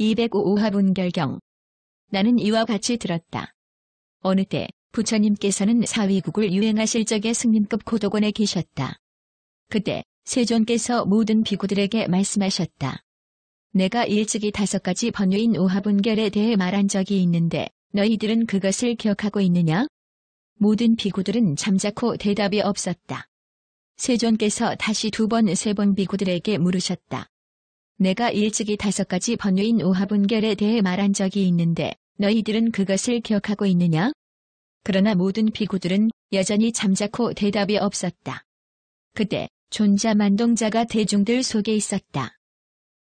205화 분결경. 나는 이와 같이 들었다. 어느 때 부처님께서는 사위국을 유행하실 적에 승림급 고도원에 계셨다. 그때 세존께서 모든 비구들에게 말씀하셨다. 내가 일찍이 다섯 가지 번뇌인 오화분결에 대해 말한 적이 있는데 너희들은 그것을 기억하고 있느냐? 모든 비구들은 잠자코 대답이 없었다. 세존께서 다시 두 번 세 번 비구들에게 물으셨다. 내가 일찍이 다섯 가지 번뇌인 오하분결에 대해 말한 적이 있는데 너희들은 그것을 기억하고 있느냐? 그러나 모든 비구들은 여전히 잠자코 대답이 없었다. 그때 존자만동자가 대중들 속에 있었다.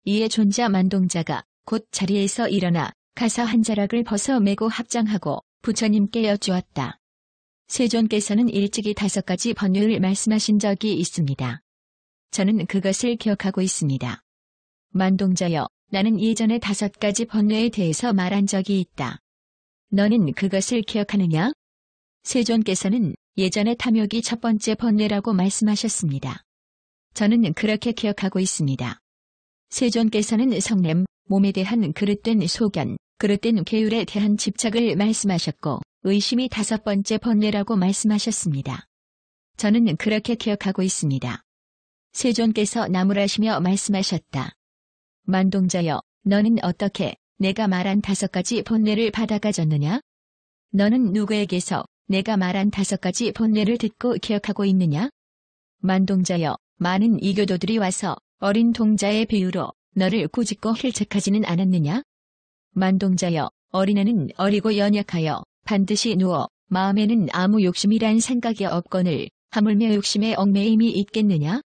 이에 존자만동자가 곧 자리에서 일어나 가사 한 자락을 벗어 메고 합장하고 부처님께 여쭈었다. 세존께서는 일찍이 다섯 가지 번뇌를 말씀하신 적이 있습니다. 저는 그것을 기억하고 있습니다. 만동자여, 나는 예전에 다섯 가지 번뇌에 대해서 말한 적이 있다. 너는 그것을 기억하느냐? 세존께서는 예전에 탐욕이 첫 번째 번뇌라고 말씀하셨습니다. 저는 그렇게 기억하고 있습니다. 세존께서는 성냄, 몸에 대한 그릇된 소견, 그릇된 계율에 대한 집착을 말씀하셨고 의심이 다섯 번째 번뇌라고 말씀하셨습니다. 저는 그렇게 기억하고 있습니다. 세존께서 나무라시며 말씀하셨다. 만동자여, 너는 어떻게 내가 말한 다섯 가지 본래를 받아가졌느냐? 너는 누구에게서 내가 말한 다섯 가지 본래를 듣고 기억하고 있느냐? 만동자여, 많은 이교도들이 와서 어린 동자의 비유로 너를 꾸짖고 힐책하지는 않았느냐? 만동자여, 어린애는 어리고 연약하여 반드시 누워 마음에는 아무 욕심이란 생각이 없거늘 하물며 욕심에 얽매임이 있겠느냐?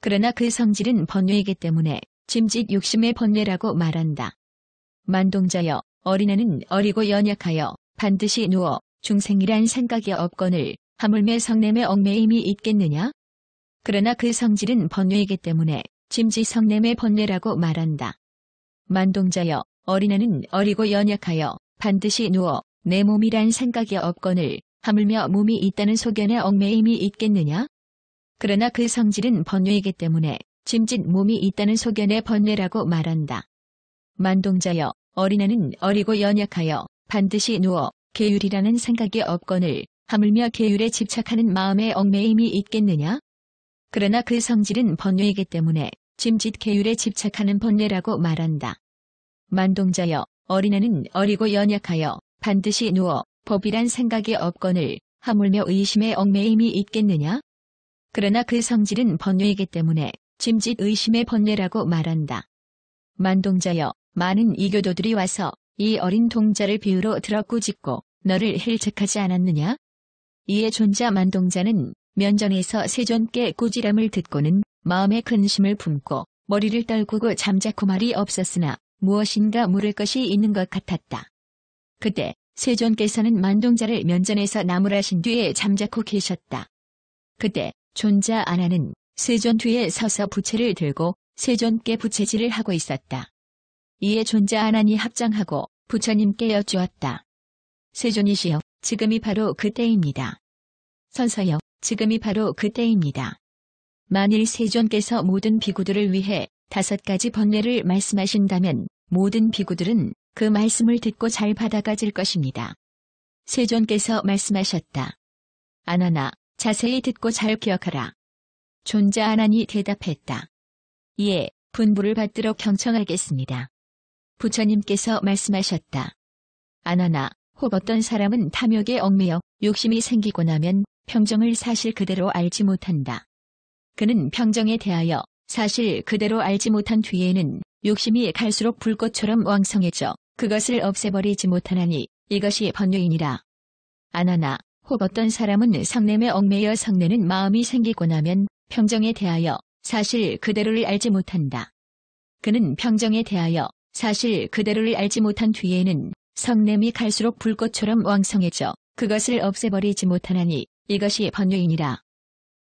그러나 그 성질은 번뇌이기 때문에 짐짓 욕심의 번뇌라고 말한다. 만동자여 어린애는 어리고 연약하여 반드시 누워 중생이란 생각이 없건을 하물며 성냄의 얽매임이 있겠느냐? 그러나 그 성질은 번뇌이기 때문에 짐짓 성냄의 번뇌라고 말한다. 만동자여 어린애는 어리고 연약하여 반드시 누워 내 몸이란 생각이 없건을 하물며 몸이 있다는 소견에 얽매임이 있겠느냐? 그러나 그 성질은 번뇌이기 때문에 짐짓 몸이 있다는 소견에 번뇌라고 말한다. 만동자여 어린애는 어리고 연약하여 반드시 누워 계율이라는 생각이 없건을 하물며 계율에 집착하는 마음에 얽매임이 있겠느냐? 그러나 그 성질은 번뇌이기 때문에 짐짓 계율에 집착하는 번뇌라고 말한다. 만동자여 어린애는 어리고 연약하여 반드시 누워 법이란 생각이 없건을 하물며 의심에 얽매임이 있겠느냐? 그러나 그 성질은 번뇌이기 때문에 짐짓 의심의 번뇌라고 말한다. 만동자여, 많은 이교도들이 와서 이 어린 동자를 비유로 들었고짓고 너를 헬책하지 않았느냐? 이에 존자 만동자는 면전에서 세존께 꾸지람을 듣고는 마음에 근심을 품고 머리를 떨구고 잠자코 말이 없었으나 무엇인가 물을 것이 있는 것 같았다. 그때 세존께서는 만동자를 면전에서 나무라신 뒤에 잠자코 계셨다. 그때 존자 아나는 세존뒤에 서서 부채를 들고 세존께 부채질을 하고 있었다. 이에 존자 아나니 합장하고 부처님께 여쭈었다. 세존이시여, 지금이 바로 그때입니다. 선서여, 지금이 바로 그때입니다. 만일 세존께서 모든 비구들을 위해 다섯 가지 번뇌를 말씀하신다면 모든 비구들은 그 말씀을 듣고 잘 받아가질 것입니다. 세존께서 말씀하셨다. 아나나, 자세히 듣고 잘 기억하라. 존재하나니 대답했다. 예, 분부를 받도록 경청하겠습니다. 부처님께서 말씀하셨다. 아나나, 혹 어떤 사람은 탐욕에 얽매여 욕심이 생기고 나면 평정을 사실 그대로 알지 못한다. 그는 평정에 대하여 사실 그대로 알지 못한 뒤에는 욕심이 갈수록 불꽃처럼 왕성해져 그것을 없애버리지 못하나니 이것이 번뇌인이라 아나나, 혹 어떤 사람은 성냄에 얽매여 성내는 마음이 생기고 나면 평정에 대하여 사실 그대로를 알지 못한다. 그는 평정에 대하여 사실 그대로를 알지 못한 뒤에는 성냄이 갈수록 불꽃처럼 왕성해져 그것을 없애버리지 못하나니 이것이 번뇌이니라.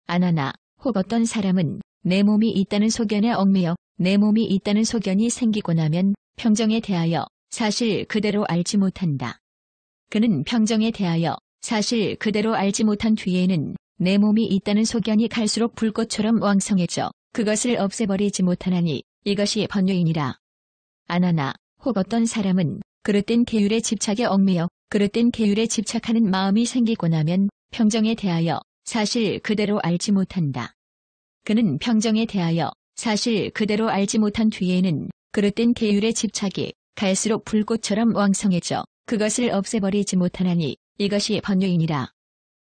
아나나 혹 어떤 사람은 내 몸이 있다는 소견에 얽매여 내 몸이 있다는 소견이 생기고 나면 평정에 대하여 사실 그대로 알지 못한다. 그는 평정에 대하여 사실 그대로 알지 못한 뒤에는 내 몸이 있다는 소견이 갈수록 불꽃처럼 왕성해져 그것을 없애버리지 못하나니 이것이 번뇌이라 아나나 혹 어떤 사람은 그릇된 계율에 집착에 얽매여 그릇된 계율에 집착하는 마음이 생기고 나면 평정에 대하여 사실 그대로 알지 못한다. 그는 평정에 대하여 사실 그대로 알지 못한 뒤에는 그릇된 계율에 집착이 갈수록 불꽃처럼 왕성해져 그것을 없애버리지 못하나니 이것이 번뇌이라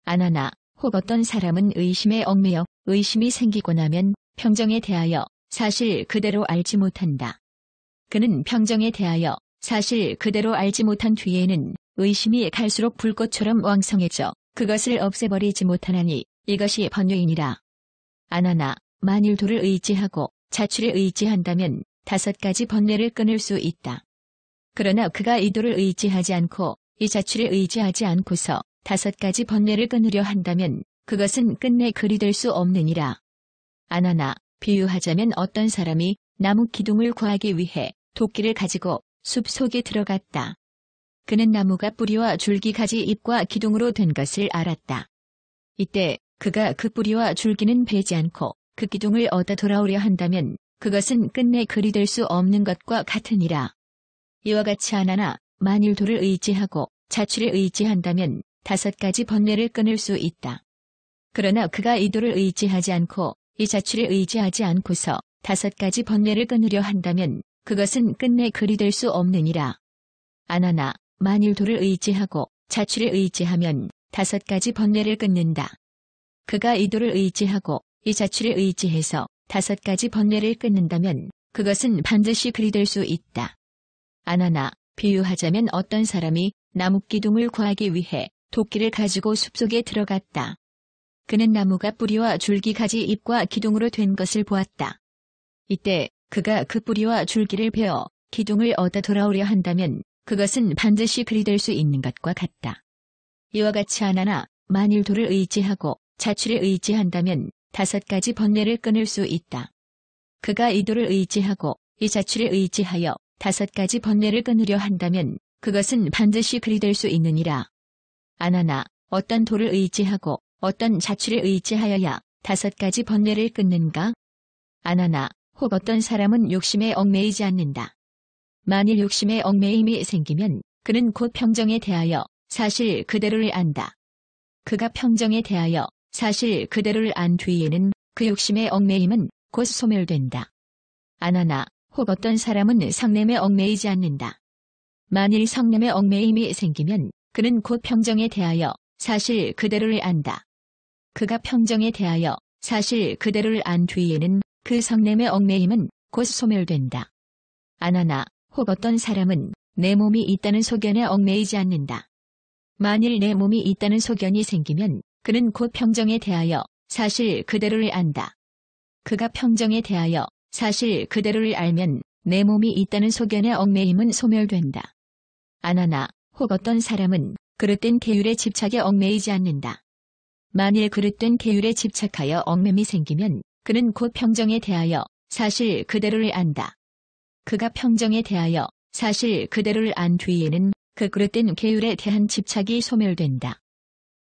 아나나 혹 어떤 사람은 의심에 얽매여 의심이 생기고 나면 평정에 대하여 사실 그대로 알지 못한다. 그는 평정에 대하여 사실 그대로 알지 못한 뒤에는 의심이 갈수록 불꽃처럼 왕성해져 그것을 없애버리지 못하나니 이것이 번뇌이라 아나나 만일도를 의지하고 자취를 의지한다면 다섯 가지 번뇌를 끊을 수 있다. 그러나 그가 이도를 의지하지 않고 이 자취를 의지하지 않고서 다섯 가지 번뇌를 끊으려 한다면 그것은 끝내 그리 될 수 없느니라. 아나나 비유하자면 어떤 사람이 나무 기둥을 구하기 위해 도끼를 가지고 숲 속에 들어갔다. 그는 나무가 뿌리와 줄기 가지 잎과 기둥으로 된 것을 알았다. 이때 그가 그 뿌리와 줄기는 베지 않고 그 기둥을 얻어 돌아오려 한다면 그것은 끝내 그리 될 수 없는 것과 같으니라. 이와 같이 아나나 만일도를 의지하고 자취를 의지한다면 다섯 가지 번뇌를 끊을 수 있다. 그러나 그가 이도를 의지하지 않고 이 자취를 의지하지 않고서 다섯 가지 번뇌를 끊으려 한다면 그것은 끝내 그리 될 수 없느니라. 아나나 만일도를 의지하고 자취를 의지하면 다섯 가지 번뇌를 끊는다. 그가 이도를 의지하고 이 자취를 의지해서 다섯 가지 번뇌를 끊는다면 그것은 반드시 그리 될 수 있다. 아나나 비유하자면 어떤 사람이 나뭇기둥을 구하기 위해 도끼를 가지고 숲속에 들어갔다. 그는 나무가 뿌리와 줄기 가지 잎과 기둥으로 된 것을 보았다. 이때 그가 그 뿌리와 줄기를 베어 기둥을 얻어 돌아오려 한다면 그것은 반드시 그리 될 수 있는 것과 같다. 이와 같이 하나나 만일 도를 의지하고 자취를 의지한다면 다섯 가지 번뇌를 끊을 수 있다. 그가 이 도를 의지하고 이 자취를 의지하여 다섯 가지 번뇌를 끊으려 한다면 그것은 반드시 그리 될 수 있느니라. 안하나 어떤 도를 의지하고 어떤 자취를 의지하여야 다섯 가지 번뇌를 끊는가? 안하나 혹 어떤 사람은 욕심에 얽매이지 않는다. 만일 욕심에 얽매임이 생기면 그는 곧 평정에 대하여 사실 그대로를 안다. 그가 평정에 대하여 사실 그대로를 안 뒤에는 그 욕심의 얽매임은 곧 소멸된다. 아나나혹 어떤 사람은 성냄에 얽매이지 않는다. 만일 성냄에 얽매임이 생기면 그는 곧 평정에 대하여 사실 그대로를 안다. 그가 평정에 대하여 사실 그대로를 안 뒤에는 그 성냄의 얽매임은 곧 소멸된다. 아나나 혹 어떤 사람은 내 몸이 있다는 소견에 얽매이지 않는다. 만일 내 몸이 있다는 소견이 생기면 그는 곧 평정에 대하여 사실 그대로를 안다. 그가 평정에 대하여 사실 그대로를 알면 내 몸이 있다는 소견의 얽매임은 소멸된다. 아나나 혹 어떤 사람은 그릇된 계율에 집착에 얽매이지 않는다. 만일 그릇된 계율에 집착하여 얽매미 생기면 그는 곧 평정에 대하여 사실 그대로를 안다. 그가 평정에 대하여 사실 그대로를 안 뒤에는 그 그릇된 계율에 대한 집착이 소멸된다.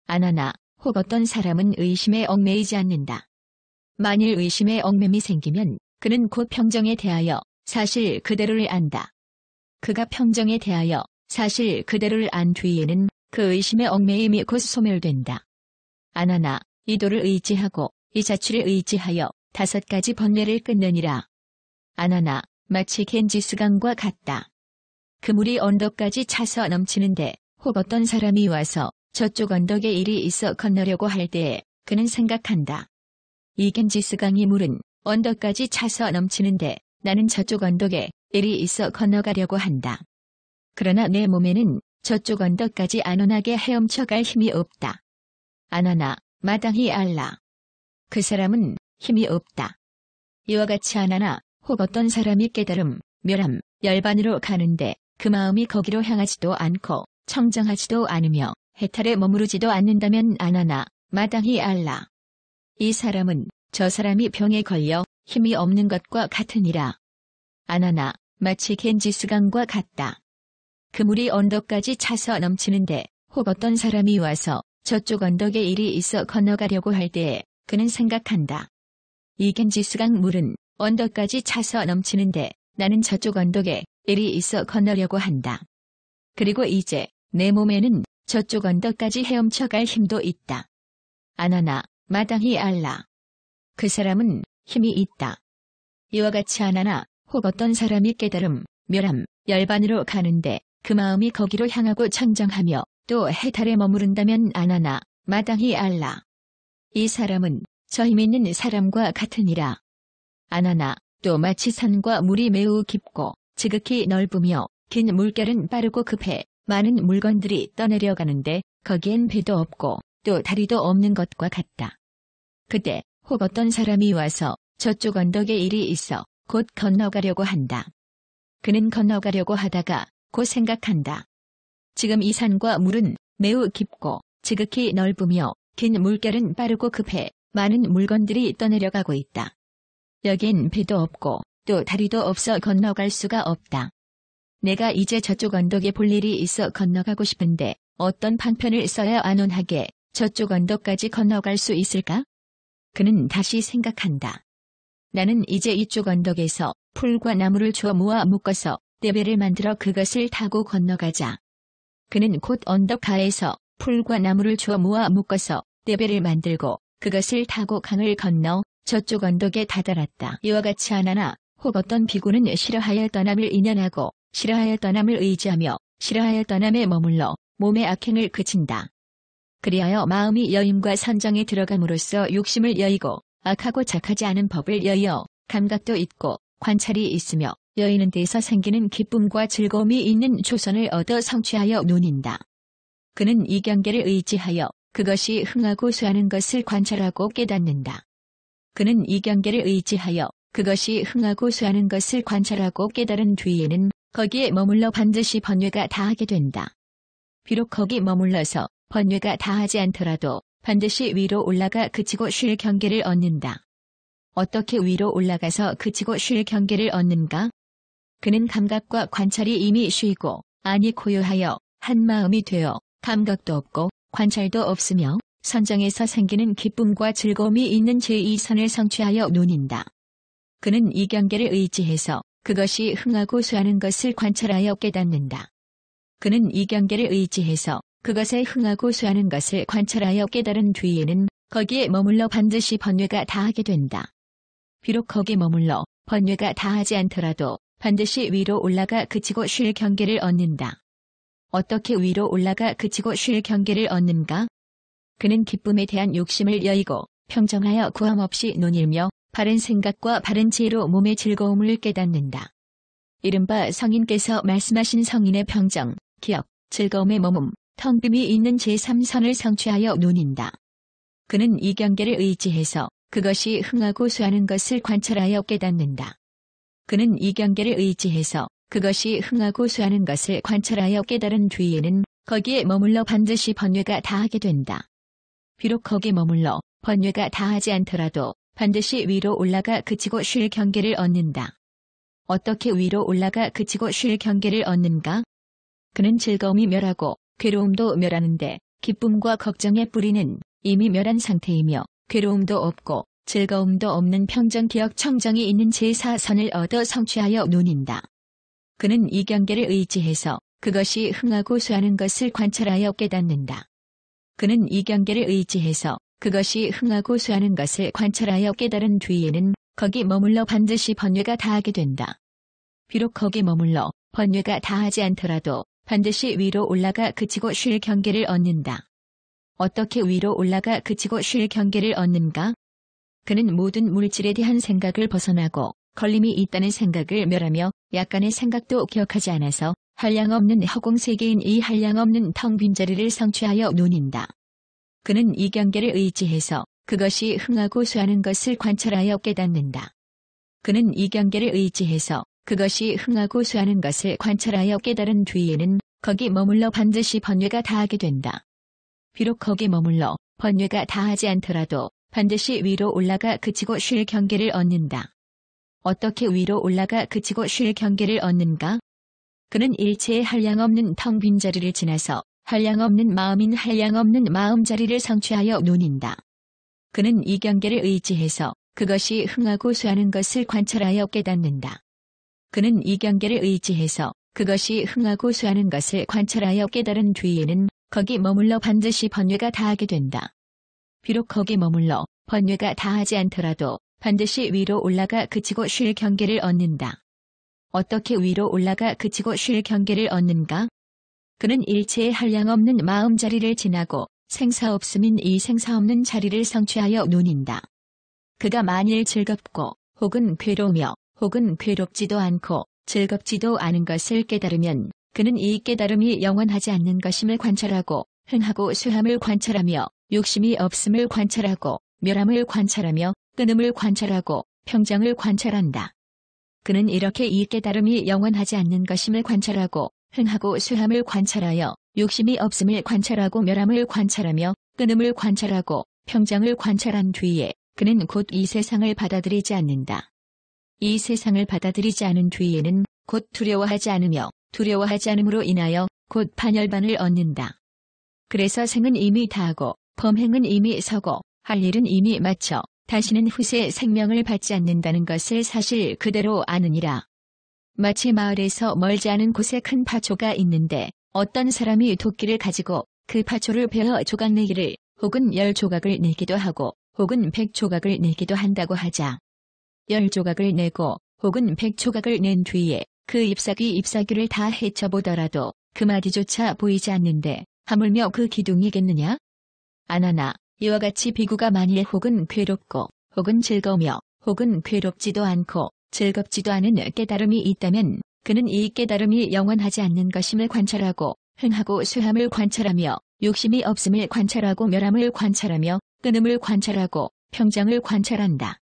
아나나 혹 어떤 사람은 의심에 얽매이지 않는다. 만일 의심에 얽매미 생기면 그는 곧 평정에 대하여 사실 그대로를 안다. 그가 평정에 대하여 사실 그대로를 안 뒤에는 그 의심의 얽매임이 곧 소멸된다. 아나나 이도를 의지하고 이 자취를 의지하여 다섯 가지 번뇌를 끊느니라. 아나나 마치 겐지 스강과 같다. 그물이 언덕까지 차서 넘치는데 혹 어떤 사람이 와서 저쪽 언덕에 일이 있어 건너려고 할 때에 그는 생각한다. 이 겐지 스강의 물은 언덕까지 차서 넘치는데 나는 저쪽 언덕에 일이 있어 건너가려고 한다. 그러나 내 몸에는 저쪽 언덕까지 안온하게 헤엄쳐갈 힘이 없다. 안하나, 마당이 알라. 그 사람은 힘이 없다. 이와 같이 안하나, 혹 어떤 사람이 깨달음, 멸함, 열반으로 가는데 그 마음이 거기로 향하지도 않고 청정하지도 않으며 해탈에 머무르지도 않는다면 안하나, 마당이 알라. 이 사람은 저 사람이 병에 걸려 힘이 없는 것과 같으니라. 안하나, 마치 겐지스강과 같다. 그물이 언덕까지 차서 넘치는데 혹 어떤 사람이 와서 저쪽 언덕에 일이 있어 건너가려고 할 때에 그는 생각한다. 이 겐지스강 물은 언덕까지 차서 넘치는데 나는 저쪽 언덕에 일이 있어 건너려고 한다. 그리고 이제 내 몸에는 저쪽 언덕까지 헤엄쳐갈 힘도 있다. 아나나, 마당이 알라. 그 사람은 힘이 있다. 이와 같이 아나나, 혹 어떤 사람이 깨달음, 멸함, 열반으로 가는데 그 마음이 거기로 향하고 천정하며 또 해탈에 머무른다면 아나나 마땅히 알라. 이 사람은 저 힘 있는 사람과 같으니라. 아나나 또 마치 산과 물이 매우 깊고 지극히 넓으며 긴 물결은 빠르고 급해 많은 물건들이 떠내려가는데 거기엔 배도 없고 또 다리도 없는 것과 같다. 그때 혹 어떤 사람이 와서 저쪽 언덕에 일이 있어 곧 건너가려고 한다. 그는 건너가려고 하다가 고 생각한다. 지금 이 산과 물은 매우 깊고 지극히 넓으며 긴 물결은 빠르고 급해 많은 물건들이 떠내려가고 있다. 여긴 배도 없고 또 다리도 없어 건너갈 수가 없다. 내가 이제 저쪽 언덕에 볼 일이 있어 건너가고 싶은데 어떤 판편을 써야 안온하게 저쪽 언덕까지 건너갈 수 있을까? 그는 다시 생각한다. 나는 이제 이쪽 언덕에서 풀과 나무를 주워 모아 묶어서 대배를 만들어 그것을 타고 건너가자. 그는 곧 언덕가에서 풀과 나무를 주워 모아 묶어서 대배를 만들고 그것을 타고 강을 건너 저쪽 언덕에 다다랐다. 이와 같이 하나나 혹 어떤 비구는 싫어하여 떠남을 인연하고 싫어하여 떠남을 의지하며 싫어하여 떠남에 머물러 몸의 악행을 그친다. 그리하여 마음이 여임과 선정에 들어감으로써 욕심을 여의고 악하고 착하지 않은 법을 여의어 감각도 있고 관찰이 있으며 여인은 데서 생기는 기쁨과 즐거움이 있는 조선을 얻어 성취하여 논인다. 그는 이 경계를 의지하여 그것이 흥하고 수하는 것을 관찰하고 깨닫는다. 그는 이 경계를 의지하여 그것이 흥하고 수하는 것을 관찰하고 깨달은 뒤에는 거기에 머물러 반드시 번뇌가 다하게 된다. 비록 거기 머물러서 번뇌가 다하지 않더라도 반드시 위로 올라가 그치고 쉴 경계를 얻는다. 어떻게 위로 올라가서 그치고 쉴 경계를 얻는가? 그는 감각과 관찰이 이미 쉬고 아니 고요하여 한 마음이 되어 감각도 없고 관찰도 없으며 선정에서 생기는 기쁨과 즐거움이 있는 제2선을 성취하여 논인다. 그는 이 경계를 의지해서 그것이 흥하고 수하는 것을 관찰하여 깨닫는다. 그는 이 경계를 의지해서 그것에 흥하고 수하는 것을 관찰하여 깨달은 뒤에는 거기에 머물러 반드시 번뇌가 다하게 된다. 비록 거기 머물러 번뇌가 다하지 않더라도 반드시 위로 올라가 그치고 쉴 경계를 얻는다. 어떻게 위로 올라가 그치고 쉴 경계를 얻는가? 그는 기쁨에 대한 욕심을 여의고 평정하여 구함 없이 논일며 바른 생각과 바른 지혜로 몸의 즐거움을 깨닫는다. 이른바 성인께서 말씀하신 성인의 평정, 기억, 즐거움의 머뭄, 텅 빔이 있는 제3선을 성취하여 논인다. 그는 이 경계를 의지해서 그것이 흥하고 수하는 것을 관찰하여 깨닫는다. 그는 이 경계를 의지해서 그것이 흥하고 수하는 것을 관찰하여 깨달은 뒤에는 거기에 머물러 반드시 번뇌가 다하게 된다. 비록 거기에 머물러 번뇌가 다하지 않더라도 반드시 위로 올라가 그치고 쉴 경계를 얻는다. 어떻게 위로 올라가 그치고 쉴 경계를 얻는가? 그는 즐거움이 멸하고 괴로움도 멸하는데 기쁨과 걱정의 뿌리는 이미 멸한 상태이며 괴로움도 없고 즐거움도 없는 평정 기억 청정이 있는 제4선을 얻어 성취하여 논인다. 그는 이 경계를 의지해서 그것이 흥하고 수하는 것을 관찰하여 깨닫는다. 그는 이 경계를 의지해서 그것이 흥하고 수하는 것을 관찰하여 깨달은 뒤에는 거기 머물러 반드시 번뇌가 다하게 된다. 비록 거기 머물러 번뇌가 다하지 않더라도 반드시 위로 올라가 그치고 쉴 경계를 얻는다. 어떻게 위로 올라가 그치고 쉴 경계를 얻는가? 그는 모든 물질에 대한 생각을 벗어나고 걸림이 있다는 생각을 멸하며 약간의 생각도 기억하지 않아서 한량없는 허공세계인 이 한량없는 텅 빈자리를 성취하여 논인다 그는 이 경계를 의지해서 그것이 흥하고 수하는 것을 관찰하여 깨닫는다. 그는 이 경계를 의지해서 그것이 흥하고 수하는 것을 관찰하여 깨달은 뒤에는 거기 머물러 반드시 번뇌가 다하게 된다. 비록 거기 머물러 번뇌가 다하지 않더라도 반드시 위로 올라가 그치고 쉴 경계를 얻는다. 어떻게 위로 올라가 그치고 쉴 경계를 얻는가? 그는 일체의 한량없는 텅 빈 자리를 지나서 한량없는 마음인 한량없는 마음 자리를 성취하여 논인다. 그는 이 경계를 의지해서 그것이 흥하고 쇠하는 것을 관찰하여 깨닫는다. 그는 이 경계를 의지해서 그것이 흥하고 쇠하는 것을 관찰하여 깨달은 뒤에는 거기 머물러 반드시 번뇌가 다하게 된다. 비록 거기 머물러 번뇌가 다하지 않더라도 반드시 위로 올라가 그치고 쉴 경계를 얻는다. 어떻게 위로 올라가 그치고 쉴 경계를 얻는가? 그는 일체의 한량 없는 마음 자리를 지나고 생사 없음인 이 생사 없는 자리를 성취하여 논인다. 그가 만일 즐겁고 혹은 괴로우며 혹은 괴롭지도 않고 즐겁지도 않은 것을 깨달으면 그는 이 깨달음이 영원하지 않는 것임을 관찰하고 흥하고 수함을 관찰하며 욕심이 없음을 관찰하고 멸함을 관찰하며 끊음을 관찰하고 평정을 관찰한다. 그는 이렇게 이 깨달음이 영원하지 않는 것임을 관찰하고 흥하고 수함을 관찰하여 욕심이 없음을 관찰하고 멸함을 관찰하며 끊음을 관찰하고 평정을 관찰한 뒤에 그는 곧 이 세상을 받아들이지 않는다. 이 세상을 받아들이지 않은 뒤에는 곧 두려워하지 않으며 두려워하지 않음으로 인하여 곧 반열반을 얻는다. 그래서 생은 이미 다하고 범행은 이미 서고 할 일은 이미 마쳐 다시는 후세 생명을 받지 않는다는 것을 사실 그대로 아느니라. 마치 마을에서 멀지 않은 곳에 큰 파초가 있는데 어떤 사람이 도끼를 가지고 그 파초를 베어 조각 내기를 혹은 열 조각을 내기도 하고 혹은 백 조각을 내기도 한다고 하자. 열 조각을 내고 혹은 백 조각을 낸 뒤에 그 잎사귀 잎사귀를 다 헤쳐보더라도 그 마디조차 보이지 않는데 하물며 그 기둥이겠느냐? 아나나 이와 같이 비구가 만일 혹은 괴롭고 혹은 즐거우며 혹은 괴롭지도 않고 즐겁지도 않은 깨달음이 있다면 그는 이 깨달음이 영원하지 않는 것임을 관찰하고 흥하고 수함을 관찰하며 욕심이 없음을 관찰하고 멸함을 관찰하며 끊음을 관찰하고 평장을 관찰한다.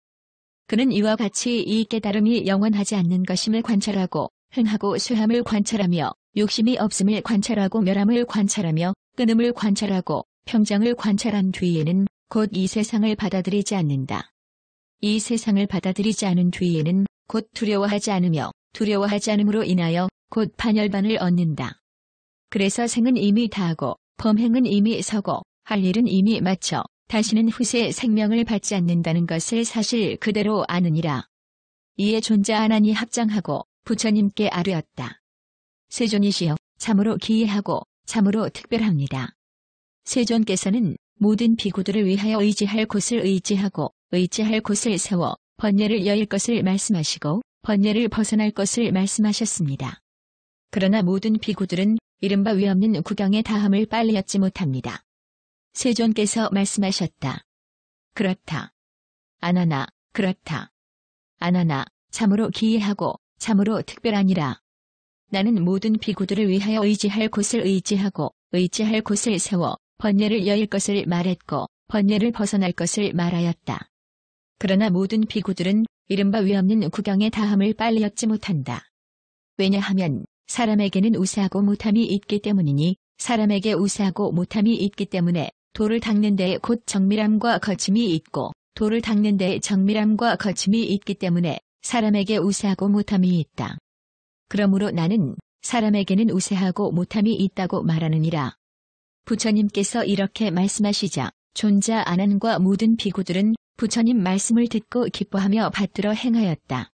그는 이와 같이 이 깨달음이 영원하지 않는 것임을 관찰하고 흥하고 쇠함을 관찰하며 욕심이 없음을 관찰하고 멸함을 관찰하며 끊음을 관찰하고 평정을 관찰한 뒤에는 곧 이 세상을 받아들이지 않는다. 이 세상을 받아들이지 않은 뒤에는 곧 두려워하지 않으며 두려워하지 않음으로 인하여 곧 반열반을 얻는다. 그래서 생은 이미 다하고 범행은 이미 서고 할 일은 이미 마쳐 다시는 후세 생명을 받지 않는다는 것을 사실 그대로 아느니라. 이에 존재하나니 합장하고 부처님께 아뢰었다. 세존이시여 참으로 기이하고 참으로 특별합니다. 세존께서는 모든 비구들을 위하여 의지할 곳을 의지하고 의지할 곳을 세워 번뇌를 여일 것을 말씀하시고 번뇌를 벗어날 것을 말씀하셨습니다. 그러나 모든 비구들은 이른바 위없는 구경의 다함을 빨리 얻지 못합니다. 세존께서 말씀하셨다. 그렇다. 아나나, 그렇다. 아나나, 참으로 기이하고 참으로 특별하니라. 나는 모든 비구들을 위하여 의지할 곳을 의지하고 의지할 곳을 세워 번뇌를 여일 것을 말했고 번뇌를 벗어날 것을 말하였다. 그러나 모든 비구들은 이른바 위없는 구경의 다함을 빨리 얻지 못한다. 왜냐하면 사람에게는 우세하고 못함이 있기 때문이니 사람에게 우세하고 못함이 있기 때문에 돌을 닦는 데에 곧 정밀함과 거침이 있고 돌을 닦는 데에 정밀함과 거침이 있기 때문에 사람에게 우세하고 못함이 있다. 그러므로 나는 사람에게는 우세하고 못함이 있다고 말하느니라. 부처님께서 이렇게 말씀하시자 존자 안한과 모든 비구들은 부처님 말씀을 듣고 기뻐하며 받들어 행하였다.